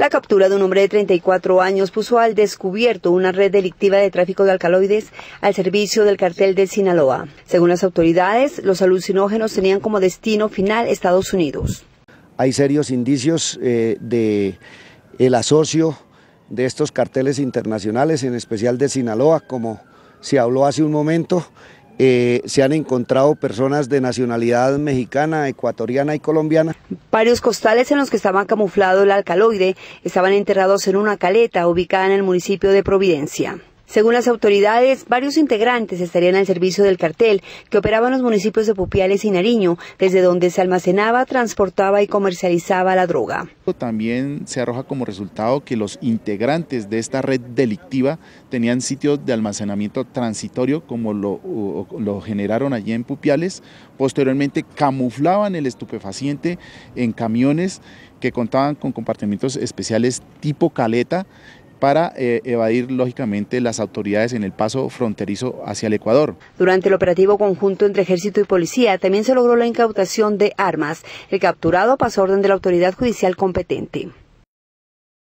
La captura de un hombre de 34 años puso al descubierto una red delictiva de tráfico de alcaloides al servicio del cartel de Sinaloa. Según las autoridades, los alucinógenos tenían como destino final Estados Unidos. Hay serios indicios del eh, de el asocio de estos carteles internacionales, en especial de Sinaloa, como se habló hace un momento, eh, se han encontrado personas de nacionalidad mexicana, ecuatoriana y colombiana. Varios costales en los que estaba camuflado el alcaloide estaban enterrados en una caleta ubicada en el municipio de Providencia. Según las autoridades, varios integrantes estarían al servicio del cartel que operaba en los municipios de Pupiales y Nariño, desde donde se almacenaba, transportaba y comercializaba la droga. También se arroja como resultado que los integrantes de esta red delictiva tenían sitios de almacenamiento transitorio como lo, generaron allí en Pupiales. Posteriormente camuflaban el estupefaciente en camiones que contaban con compartimentos especiales tipo caleta para eh, evadir lógicamente las autoridades en el paso fronterizo hacia el Ecuador. Durante el operativo conjunto entre ejército y policía también se logró la incautación de armas. El capturado pasó orden de la autoridad judicial competente.